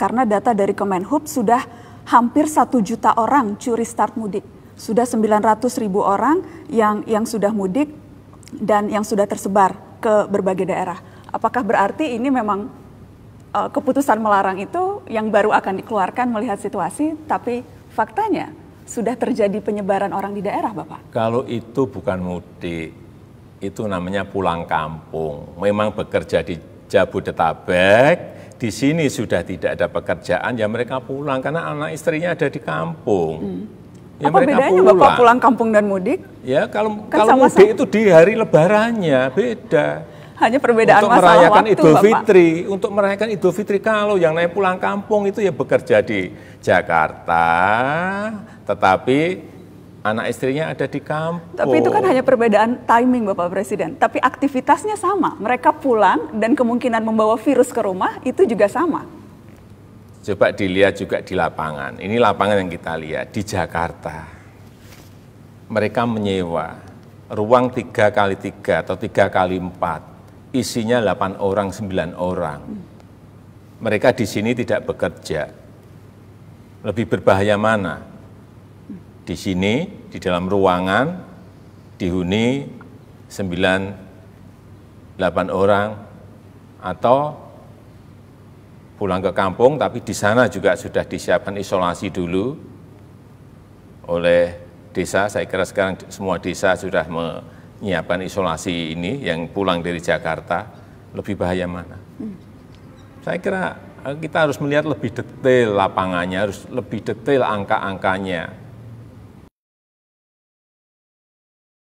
karena data dari Kemenhub sudah hampir satu juta orang curi start mudik. Sudah 900 ribu orang yang yang sudah mudik dan yang sudah tersebar ke berbagai daerah. Apakah berarti ini memang uh, keputusan melarang itu yang baru akan dikeluarkan melihat situasi, tapi faktanya sudah terjadi penyebaran orang di daerah, Bapak? Kalau itu bukan mudik, itu namanya pulang kampung. Memang bekerja di Jabodetabek, di sini sudah tidak ada pekerjaan, ya mereka pulang karena anak istrinya ada di kampung. Hmm. Ya Apa mereka bedanya pulang. bapak pulang kampung dan mudik? Ya kalau kan kalau sama mudik itu di hari Lebarannya beda. Hanya perbedaan untuk masalah merayakan Idul Fitri, bapak. untuk merayakan Idul Fitri kalau yang naik pulang kampung itu ya bekerja di Jakarta, tetapi anak istrinya ada di kampung. Tapi itu kan hanya perbedaan timing Bapak Presiden. Tapi aktivitasnya sama. Mereka pulang dan kemungkinan membawa virus ke rumah itu juga sama. Coba dilihat juga di lapangan. Ini lapangan yang kita lihat di Jakarta. Mereka menyewa ruang 3 kali 3 atau 3 kali 4. Isinya 8 orang, 9 orang. Mereka di sini tidak bekerja. Lebih berbahaya mana? di sini, di dalam ruangan, dihuni 9, 8 orang, atau pulang ke kampung, tapi di sana juga sudah disiapkan isolasi dulu oleh desa, saya kira sekarang semua desa sudah menyiapkan isolasi ini, yang pulang dari Jakarta, lebih bahaya mana? Hmm. Saya kira eh, kita harus melihat lebih detail lapangannya, harus lebih detail angka-angkanya.